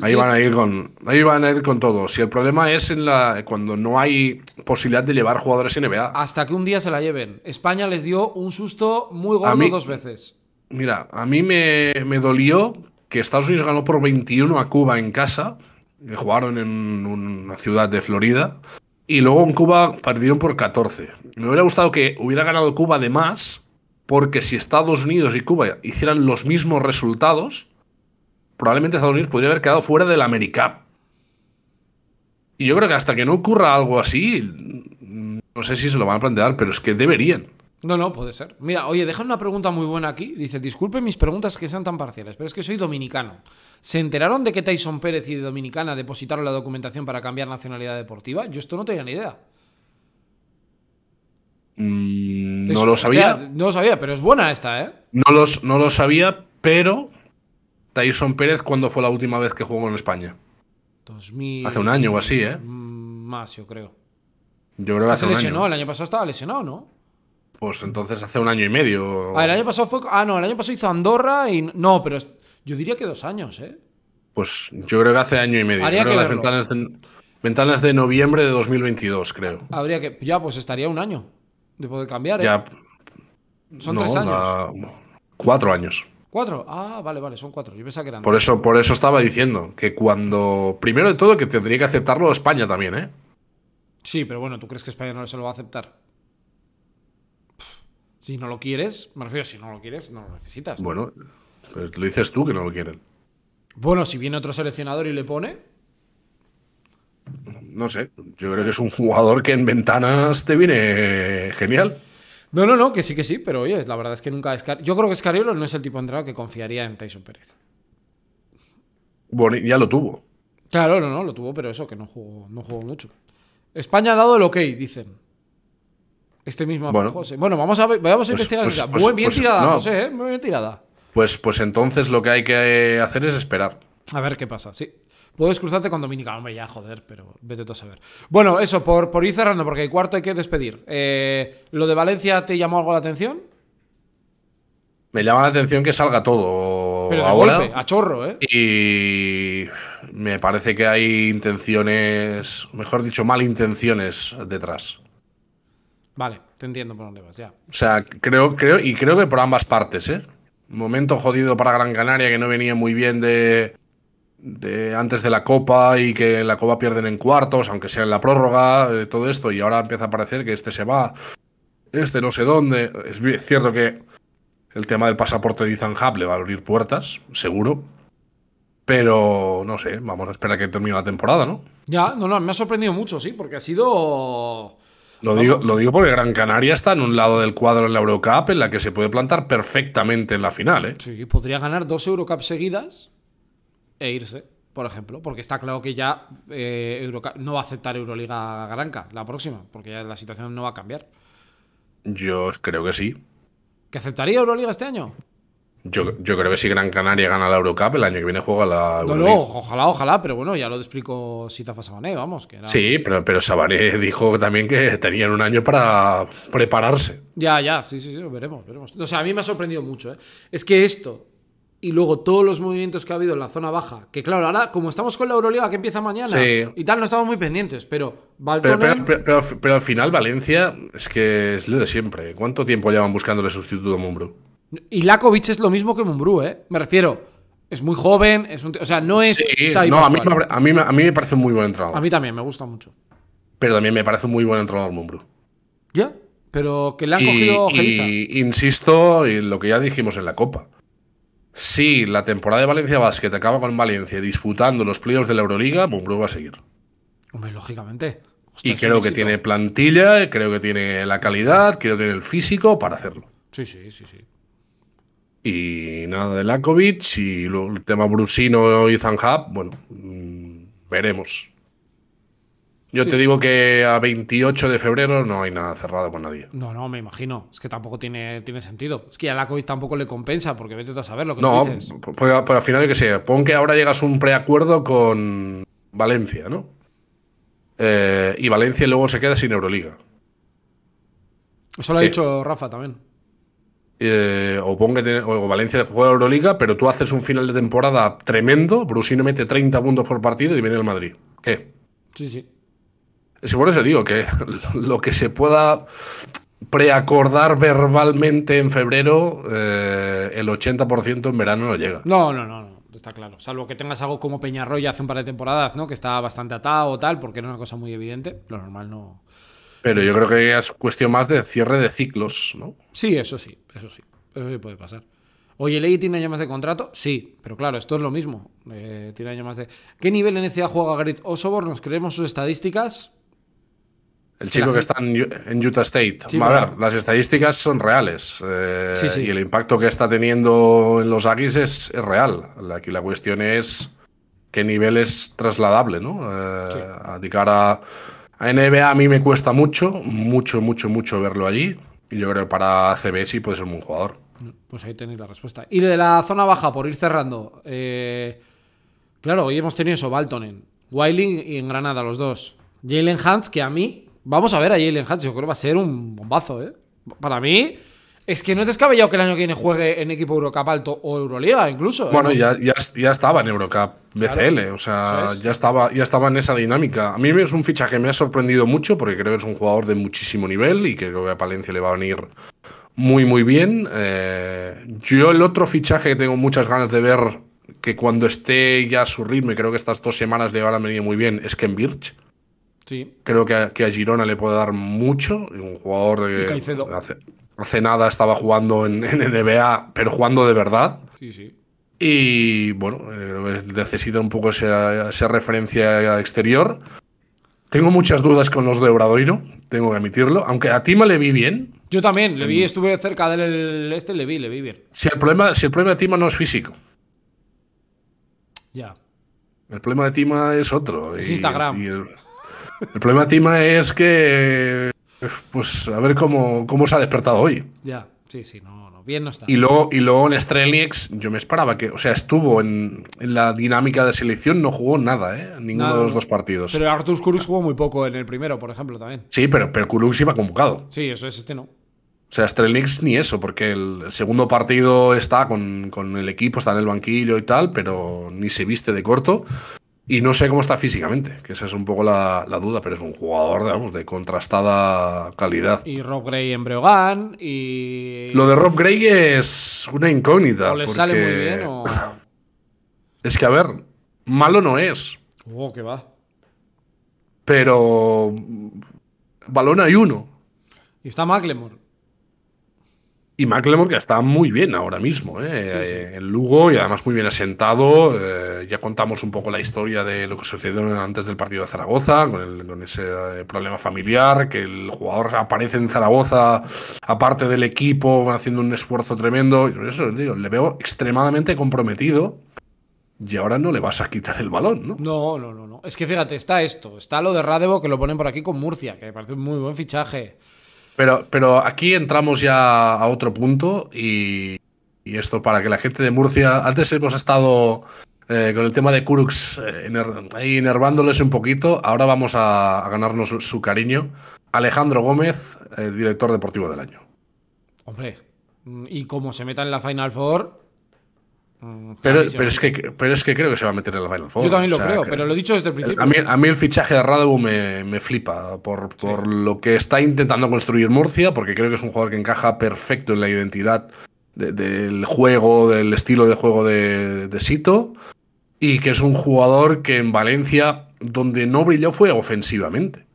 Ahí van a ir con, ahí van a ir con todo. Si el problema es en la, cuando no hay posibilidad de llevar jugadores NBA. Hasta que un día se la lleven. España les dio un susto muy gordo dos veces. Mira, a mí me, dolió que Estados Unidos ganó por 21 a Cuba en casa. Que jugaron en una ciudad de Florida. Y luego en Cuba perdieron por 14. Me hubiera gustado que hubiera ganado Cuba de más. Porque si Estados Unidos y Cuba hicieran los mismos resultados, probablemente Estados Unidos podría haber quedado fuera del américa Y yo creo que hasta que no ocurra algo así, no sé si se lo van a plantear, pero es que deberían. No, no, puede ser. Mira, oye, dejan una pregunta muy buena aquí. Dice, disculpe mis preguntas que sean tan parciales, pero es que soy dominicano. ¿Se enteraron de que Tyson Pérez y Dominicana depositaron la documentación para cambiar nacionalidad deportiva? Yo esto no tenía ni idea. Mm, no lo sabía. no lo sabía, pero es buena esta, ¿eh? No, los, no lo sabía, pero Tyson Pérez, ¿cuándo fue la última vez que jugó en España? Hace un año o así, ¿eh? Mm, más, yo creo. Yo creo que, hace se lesionó, año. el año pasado estaba lesionado, ¿no? Pues entonces hace un año y medio. Ah, el año pasado fue. Ah, no, el año pasado hizo Andorra y. No, pero yo diría que dos años, ¿eh? Pues yo creo que hace año y medio. las ventanas de, ventanas de, noviembre de 2022, creo. Habría que. Ya, pues estaría un año de poder cambiar, ¿eh? Ya. Son tres años. cuatro años. Ah, vale, vale, son cuatro. Yo pensaba que Por eso, por eso estaba diciendo que cuando. Primero de todo, que tendría que aceptarlo España también, ¿eh? Sí, pero bueno, ¿tú crees que España no se lo va a aceptar? Si no lo quieres, me refiero, si no lo quieres, no lo necesitas. Bueno, pues lo dices tú que no lo quieren. Bueno, si viene otro seleccionador y le pone. No sé, yo creo que es un jugador que en ventanas te viene genial. No, no, no, que sí, que sí, pero oye, la verdad es que nunca escar. Yo creo que Scariolo no es el tipo de que confiaría en Tyson Pérez. Bueno, ya lo tuvo. Claro, no, no, lo tuvo, pero eso, que no jugó, no jugó mucho. España ha dado el ok, dicen. Este mismo bueno, José. Bueno, vamos a, a investigar. muy bien tirada, José, muy bien tirada. pues entonces lo que hay que hacer es esperar. A ver qué pasa, sí. Puedes cruzarte con Dominica, hombre, ya, joder, pero vete tú a saber. Bueno, eso, por, por ir cerrando, porque el cuarto hay que despedir. Eh, ¿Lo de Valencia te llamó algo la atención? Me llama la atención que salga todo pero a chorro, ¿eh? Y me parece que hay intenciones, mejor dicho, intenciones detrás. Vale, te entiendo por dónde vas, ya. O sea, creo, creo, y creo que por ambas partes, ¿eh? Momento jodido para Gran Canaria que no venía muy bien de, antes de la Copa y que en la Copa pierden en cuartos, aunque sea en la prórroga, eh, todo esto, y ahora empieza a parecer que este se va, este no sé dónde. Es cierto que el tema del pasaporte de Ethan va a abrir puertas, seguro. Pero no sé, vamos a esperar a que termine la temporada, ¿no? Ya, no, no, me ha sorprendido mucho, sí, porque ha sido. Lo digo, lo digo porque Gran Canaria está en un lado del cuadro en la Eurocup en la que se puede plantar perfectamente en la final, ¿eh? Sí, podría ganar dos Eurocup seguidas e irse, por ejemplo, porque está claro que ya eh, no va a aceptar Euroliga Granca la próxima, porque ya la situación no va a cambiar. Yo creo que sí. ¿Que aceptaría Euroliga este año? Yo, creo que si Gran Canaria gana la Eurocup, el año que viene juega la Euroliga. No, no, ojalá, ojalá, pero bueno, ya lo explico Sitafa Sabané, vamos. Sí, pero, pero Sabané dijo también que tenían un año para prepararse. Ya, ya, sí, sí, sí, veremos, veremos. O sea, a mí me ha sorprendido mucho. ¿eh? Es que esto, y luego todos los movimientos que ha habido en la zona baja, que claro, ahora como estamos con la Euroliga que empieza mañana y tal, no estamos muy pendientes, pero pero, al final Valencia es que es lo de siempre. ¿Cuánto tiempo llevan buscándole sustituto a Mumbrú? Y Lakovic es lo mismo que Mumbrú, ¿eh? Me refiero, es muy joven, es un o sea, no es... no, a mí, me parece un muy buen entrenador. A mí también, me gusta mucho. Pero también me parece un muy buen entrenador Mumbrú. ¿Ya? Pero que le han cogido... Y, insisto, en lo que ya dijimos en la Copa. Si la temporada de Valencia Basket acaba con Valencia disputando los playoffs de la Euroliga, Mumbrú pues va a seguir. Hombre, lógicamente. y creo que tiene plantilla, creo que tiene la calidad, creo que tiene el físico para hacerlo. Sí, sí, sí, sí. Y nada de Lakovic y luego el tema Brusino y Zanjab, bueno, mm, veremos. Yo te digo que a 28 de febrero no hay nada cerrado con nadie. No, no, me imagino. Es que tampoco tiene, tiene sentido. Es que a la COVID tampoco le compensa, porque vete a saber lo que no, dices. No, pues, pues, pues, al final de que sé. Pon que ahora llegas a un preacuerdo con Valencia, ¿no? Eh, y Valencia luego se queda sin Euroliga. Eso lo ha dicho Rafa también. Eh, o, pon que Valencia juega Euroliga, pero tú haces un final de temporada tremendo, Brusino mete 30 puntos por partido y viene el Madrid. ¿Qué? Sí, sí. Si por eso digo que lo que se pueda preacordar verbalmente en febrero, eh, el 80% en verano no llega. No, no, no, está claro. Salvo que tengas algo como Peñarroya hace un par de temporadas, ¿no? Que está bastante atado o tal, porque era una cosa muy evidente. Lo normal no. Pero yo creo que es cuestión más de cierre de ciclos, ¿no? Sí, eso sí, eso sí. Eso sí puede pasar. Oye, Ley tiene llamas más de contrato, sí, pero claro, esto es lo mismo. Eh, tiene de. ¿Qué nivel en ECA juega Gareth Osobor? ¿Nos creemos sus estadísticas? El chico que está en, Utah State. A ver, las estadísticas son reales eh, y el impacto que está teniendo en los Aggies es, real. Aquí la cuestión es qué nivel es trasladable, ¿no? Eh, a, NBA a mí me cuesta mucho, mucho, mucho, mucho verlo allí. Y yo creo que para CB sí puede ser un buen jugador. Mm, pues ahí tenéis la respuesta. Y de la zona baja, por ir cerrando. Eh, claro, hoy hemos tenido eso, en Wailing y en Granada los dos. Jalen Hans, que a mí Vamos a ver a Jalen Hatch, yo creo que va a ser un bombazo, ¿eh? Para mí, es que no es descabellado que el año que viene juegue en equipo Eurocup alto o Euroliga, incluso. ¿eh? Bueno, ya, ya, estaba en Eurocup BCL, o sea, ya estaba, ya estaba en esa dinámica. A mí es un fichaje que me ha sorprendido mucho porque creo que es un jugador de muchísimo nivel y que creo que a Palencia le va a venir muy, muy bien. Eh, yo el otro fichaje que tengo muchas ganas de ver, que cuando esté ya a su ritmo, y creo que estas dos semanas le habrán a venir muy bien, es Ken Birch. Creo que a, Girona le puede dar mucho. Un jugador que Hace, hace, nada estaba jugando en, NBA, pero jugando de verdad. Sí, sí. Y bueno, eh, necesita un poco esa, referencia exterior. Tengo muchas dudas con los de Obradoiro, tengo que admitirlo. Aunque a Tima le vi bien. Yo también, le vi, mm. estuve cerca del este, le vi, le vi bien. Si el problema, si el de Tima no es físico. Ya. El problema de Tima es otro. Es Instagram. El problema, Tima, es que. Pues a ver cómo, cómo se ha despertado hoy. Ya, sí, sí, no, bien no está. Y luego, y luego en Strelix, yo me esperaba que. O sea, estuvo en, en la dinámica de selección, no jugó nada, ¿eh? ninguno de los dos partidos. Pero Artus Kurux jugó muy poco en el primero, por ejemplo, también. Sí, pero, pero Kurux iba convocado. Sí, eso es, este no. O sea, Strelix ni eso, porque el segundo partido está con, con, el equipo, está en el banquillo y tal, pero ni se viste de corto. Y no sé cómo está físicamente, que esa es un poco la, duda, pero es un jugador, digamos, de contrastada calidad. Y Rob Gray en Breogán y... Lo de Rob Gray es una incógnita. O le sale muy bien o... Es que, a ver, malo no es. Oh, qué va. Pero... Balón hay uno. Y está McLemore. Y McLemore que está muy bien ahora mismo, ¿eh? Eh, en Lugo y además muy bien asentado. Eh, ya contamos un poco la historia de lo que sucedió antes del partido de Zaragoza, con, ese problema familiar, que el jugador aparece en Zaragoza, aparte del equipo, haciendo un esfuerzo tremendo. Y eso le veo extremadamente comprometido y ahora no le vas a quitar el balón, ¿no? No, no, no, no. Es que fíjate, está esto, está lo de Radebo que lo ponen por aquí con Murcia, que me parece un muy buen fichaje. Pero, aquí entramos ya a otro punto y, esto para que la gente de Murcia, antes hemos estado eh, con el tema de Kurux eh, ahí enervándoles un poquito, ahora vamos a, ganarnos su, cariño. Alejandro Gómez, eh, director deportivo del año. Hombre, mm, y como se meta en la Final Four, Mm, pero, es que, pero es que creo que se va a meter en el Final Four. Yo también lo creo, pero lo he dicho desde el principio. A mí, el fichaje de Radu me, flipa por, lo que está intentando construir Murcia, porque creo que es un jugador que encaja perfecto en la identidad del juego, del estilo de juego de, Sito, y que es un jugador que en Valencia, donde no brilló, fue ofensivamente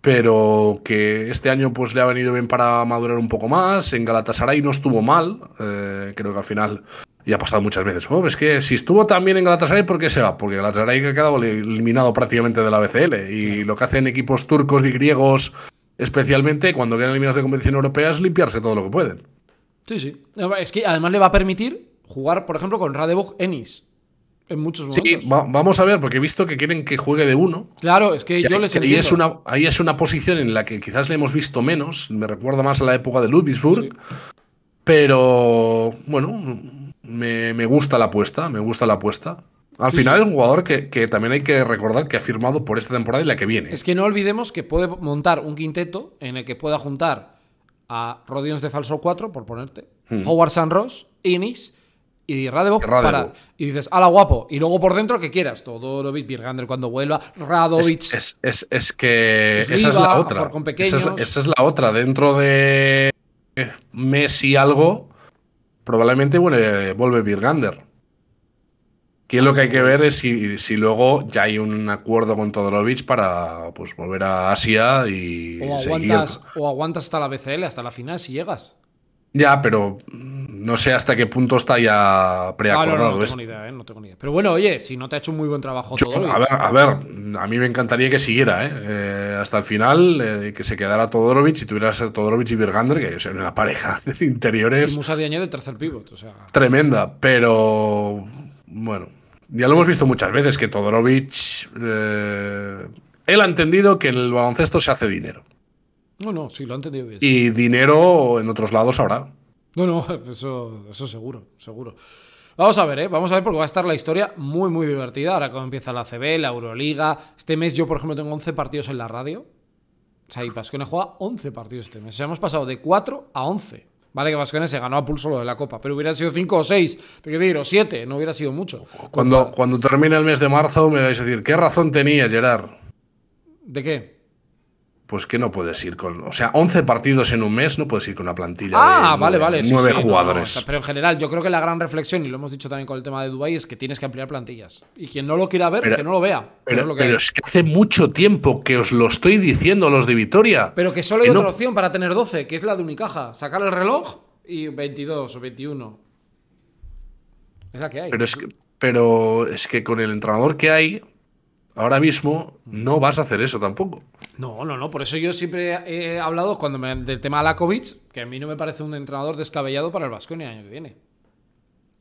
pero que este año pues le ha venido bien para madurar un poco más. En Galatasaray no estuvo mal, eh, creo que al final y ha pasado muchas veces. Oh, es que si estuvo también en Galatasaray, ¿por qué se va? Porque Galatasaray ha quedado eliminado prácticamente de la BCL. Y lo que hacen equipos turcos y griegos, especialmente cuando vienen eliminados de convención europea, es limpiarse todo lo que pueden. Sí, sí. Es que además le va a permitir jugar, por ejemplo, con Radevog Ennis. En muchos momentos. Sí, vamos a ver, porque he visto que quieren que juegue de uno. Claro, es que, yo les he ahí es, una, ahí es una posición en la que quizás le hemos visto menos. Me recuerda más a la época de Ludwigsburg. Pero, bueno, me, gusta la apuesta, me gusta la apuesta. Al final es un jugador que, también hay que recordar que ha firmado por esta temporada y la que viene. Es que no olvidemos que puede montar un quinteto en el que pueda juntar a Rodiones de Falso 4, por ponerte, hmm. Howard San Ross, Inis y Radebo. y dices, ala guapo. Y luego por dentro que quieras. Todo Lovitz, Birgander cuando vuelva, Radovic. Es, es, que esa es la otra. esa es la otra. Dentro de Messi algo, probablemente bueno, eh, vuelve ¿Qué es lo que hay que ver es si, si, luego ya hay un acuerdo con Todorovic para pues volver a Asia y. o aguantas hasta la BCL, hasta la final si llegas. Ya, pero mm, no sé hasta qué punto está ya ah, preacordado. ¿eh? no, tengo ni idea, Pero bueno, oye, si no te ha hecho un muy buen trabajo A ver, a ver, a mí me encantaría que siguiera, ¿eh? eh hasta el final, eh, que se quedara Todorovic y tuviera a ser Todorovic y Virgander, que eran una pareja de interiores. Y Musa de tercer pivot, Tremenda, pero bueno, ya lo hemos visto muchas veces que Todorovic. él ha entendido que en el baloncesto se hace dinero. No, no, sí, lo he entendido bien. Y dinero en otros lados habrá. No, no, eso, seguro, seguro. Vamos a ver, ¿eh? vamos a ver porque va a estar la historia muy, muy divertida. Ahora cuando empieza la CB, la Euroliga. Este mes yo, por ejemplo, tengo 11 partidos en la radio. O sea, y Pascuena juega 11 partidos este mes. O sea, hemos pasado de 4 a 11. Vale, que Pascuena se ganó a pulso lo de la Copa, pero hubiera sido 5 o 6, te que decir, o 7, no hubiera sido mucho. Cuando, cuando termine el mes de marzo me vais a decir, ¿qué razón tenía Gerard? ¿De qué? pues que no puedes ir con. O sea, 11 partidos en un mes no puedes ir con una plantilla. Ah, de vale, vale. 9 jugadores. pero en general, yo creo que la gran reflexión, y lo hemos dicho también con el tema de Dubái, es que tienes que ampliar plantillas. Y quien no lo quiera ver, que no lo vea. Pero, es, que hace mucho tiempo que os lo estoy diciendo a los de Vitoria. Pero que solo hay otra opción para tener 12, que es la de Unicaja. Sacar el reloj y 22 o 21. Es la que hay. Pero es pero es que con el entrenador que hay, ahora mismo no vas a hacer eso tampoco. No, no, no. Por eso yo siempre he hablado cuando del tema Alakovic, que a mí no me parece un entrenador descabellado para el Vasconi el año que viene.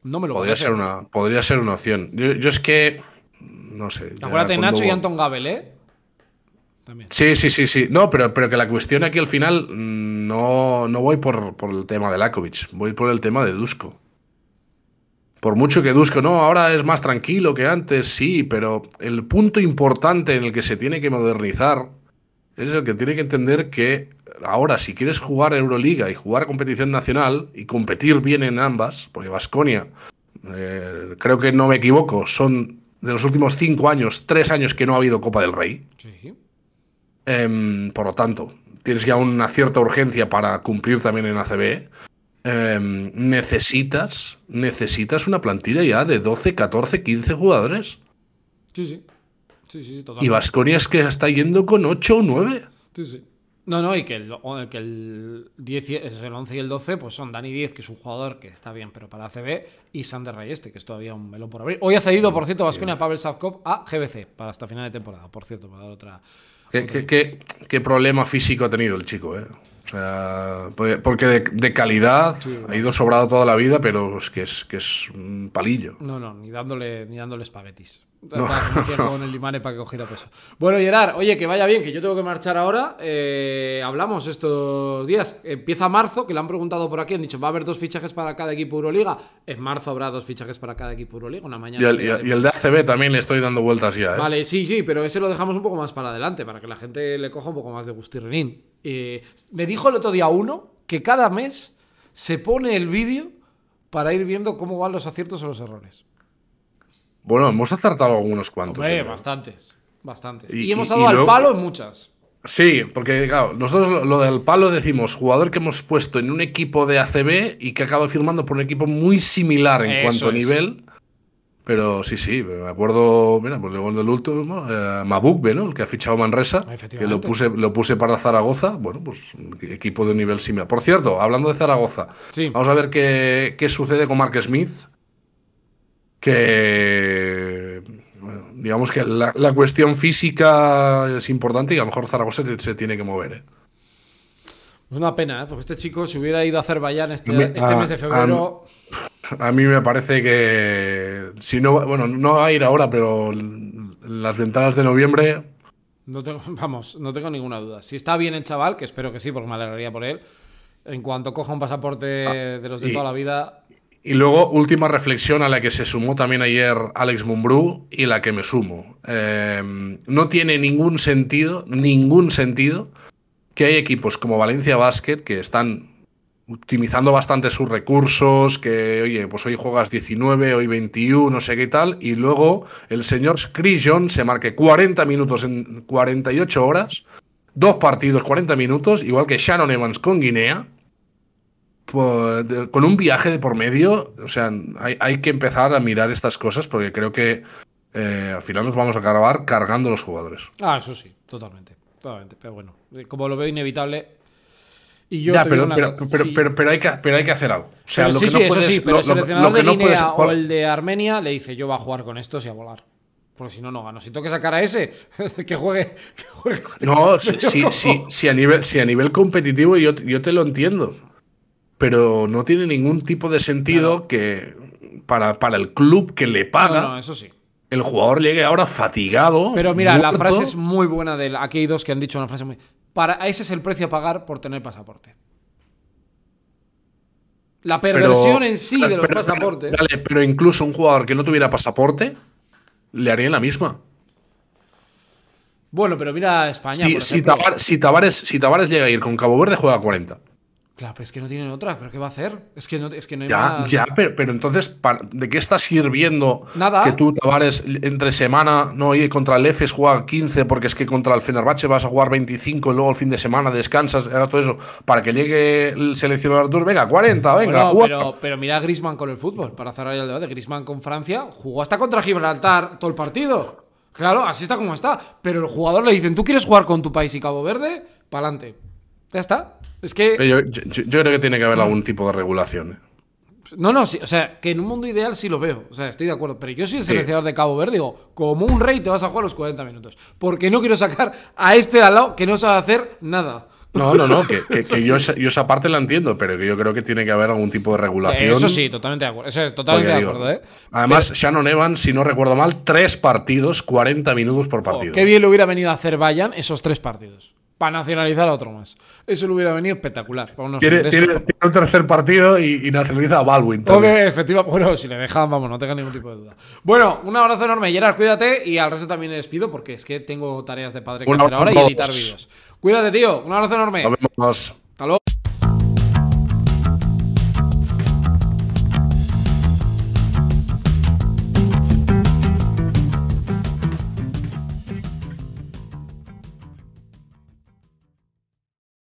No me lo podría ser una Podría ser una opción. Yo, es que. No sé. Acuérdate, Nacho y Anton Gabel, ¿eh? Sí, sí, sí, sí. No, pero, pero que la cuestión aquí al final mm, no, no voy por, por el tema de Lakovic, voy por el tema de Dusko por mucho que Dusko, no, ahora es más tranquilo que antes, sí, pero el punto importante en el que se tiene que modernizar es el que tiene que entender que ahora, si quieres jugar Euroliga y jugar competición nacional y competir bien en ambas, porque Vasconia, eh, creo que no me equivoco, son de los últimos cinco años, tres años que no ha habido Copa del Rey. Em, por lo tanto, tienes ya una cierta urgencia para cumplir también en ACB. Em, necesitas, necesitas una plantilla ya de 12, 14, 15 jugadores. Sí, sí. sí, sí y Vasconia es que está yendo con 8 o 9. Sí, sí. No, no, y que el, que el, 10, 11 y el 12 pues son Dani 10, que es un jugador que está bien, pero para ACB, y Sander Reyes este, que es todavía un velo por abrir. Hoy ha cedido, por cierto, Vasconia Pavel Savkov a GBC para esta final de temporada, por cierto, para dar otra. qué problema físico ha tenido el chico, eh? O sea, pues, porque de, calidad ha ido sobrado toda la vida, pero es que es, que es un palillo. No, no, ni dándole, ni dándole espaguetis. Con el para Bueno, Gerard, oye, que vaya bien, que yo tengo que marchar ahora. Eh, hablamos estos días. Empieza marzo, que le han preguntado por aquí, han dicho, va a haber dos fichajes para cada equipo Euroliga. En marzo habrá dos fichajes para cada equipo Euroliga, una mañana. Y el, de ACB también le estoy dando vueltas ya. ¿eh? Vale, sí, sí, pero ese lo dejamos un poco más para adelante, para que la gente le coja un poco más de gustirrenín. Eh, me dijo el otro día uno que cada mes se pone el vídeo para ir viendo cómo van los aciertos o los errores. Bueno, hemos acertado algunos cuantos. ¿eh? bastantes, bastantes. Y, hemos dado al palo en muchas. Sí, porque claro, nosotros lo del palo decimos jugador que hemos puesto en un equipo de ACB y que ha acabado firmando por un equipo muy similar en cuanto a nivel. Pero sí, sí, me acuerdo, mira, pues luego el del último, eh, Mabukbe, ¿no? El que ha fichado Manresa, que lo puse, lo puse para Zaragoza. Bueno, pues equipo de un nivel similar. Por cierto, hablando de Zaragoza, vamos a ver qué, sucede con Mark Smith. Que digamos que la, cuestión física es importante y a lo mejor Zaragoza se, tiene que mover, ¿eh? Es una pena, ¿eh? porque este chico, si hubiera ido a Azerbaiyán este, este ah, mes de febrero. Ah, a mí me parece que si no, bueno, no va a ir ahora, pero las ventanas de noviembre. No tengo, vamos, no tengo ninguna duda. Si está bien el chaval, que espero que sí, porque me alegraría por él. En cuanto coja un pasaporte ah, de los de toda la vida. Y luego, última reflexión a la que se sumó también ayer Alex Mumbrú y la que me sumo. Em, no tiene ningún sentido, ningún sentido, que hay equipos como Valencia Basket que están optimizando bastante sus recursos, que oye, pues hoy juegas 19, hoy 21, no sé qué tal, y luego el señor Scrision se marque 40 minutos en 48 horas, dos partidos 40 minutos, igual que Shannon Evans con Guinea, pues, con un viaje de por medio, o sea, hay, que empezar a mirar estas cosas porque creo que eh, al final nos vamos a acabar cargando los jugadores. Ah, eso sí, totalmente, totalmente, pero bueno, como lo veo inevitable, pero, pero, hay que, hacer algo. O sea, lo que no pero el seleccionador de o el de Armenia le dice, yo voy a jugar con estos y a volar. Porque si no, no gano. Si tengo que sacar a ese, que juegue, que este. No, sí, a nivel, a nivel competitivo yo, yo te lo entiendo. Pero no tiene ningún tipo de sentido que para, el club que le paga. No, eso El jugador llegue ahora fatigado. Pero mira, la frase es muy buena. De, aquí hay dos que han dicho una frase muy para, ese es el precio a pagar por tener pasaporte. La perversión en sí de los pasaportes. Dale, pero incluso un jugador que no tuviera pasaporte le haría la misma. Bueno, pero mira España. si, Tavares, si, llega a ir con Cabo Verde, juega a 40. Claro, pero es que no tienen otra, pero ¿qué va a hacer? Es que no, es que no hay Ya, ya, pero, entonces, ¿de qué está sirviendo que tú, Tavares, entre semana, no, y contra el EFES juega 15, porque es que contra el Fenerbahce vas a jugar 25 y luego el fin de semana descansas, todo eso, para que llegue el seleccionador Artur, venga, 40, venga, bueno, Pero, mira a Grisman con el fútbol, para cerrar el debate. Grisman con Francia jugó hasta contra Gibraltar todo el partido. Claro, así está como está. Pero el jugador le dicen, ¿tú quieres jugar con tu país y Cabo Verde? «Para adelante». Ya está. Es que. Yo, creo que tiene que haber algún tipo de regulación. ¿eh? No, no, o sea, que en un mundo ideal sí lo veo, o sea, estoy de acuerdo, pero yo soy el seleccionador de Cabo Verde, digo, como un rey te vas a jugar los 40 minutos, porque no quiero sacar a este al lado que no sabe hacer nada. No, no, no, que, yo, yo, esa parte la entiendo, pero yo creo que tiene que haber algún tipo de regulación. Eso sí, totalmente de acuerdo. ¿eh? Además, Shannon Evans, si no recuerdo mal, tres partidos, 40 minutos por partido. qué bien le hubiera venido a hacer Bayern esos tres partidos para nacionalizar a otro más. Eso le hubiera venido espectacular. tiene, un tercer partido y, nacionaliza a Baldwin. efectivamente. Bueno, si le dejan, vamos, no tenga ningún tipo de duda. Bueno, un abrazo enorme, Gerard, cuídate y al resto también le despido porque es que tengo tareas de padre que hacer ahora y editar vídeos. Cuídate, tío. Un abrazo enorme. Nos vemos. Hasta luego.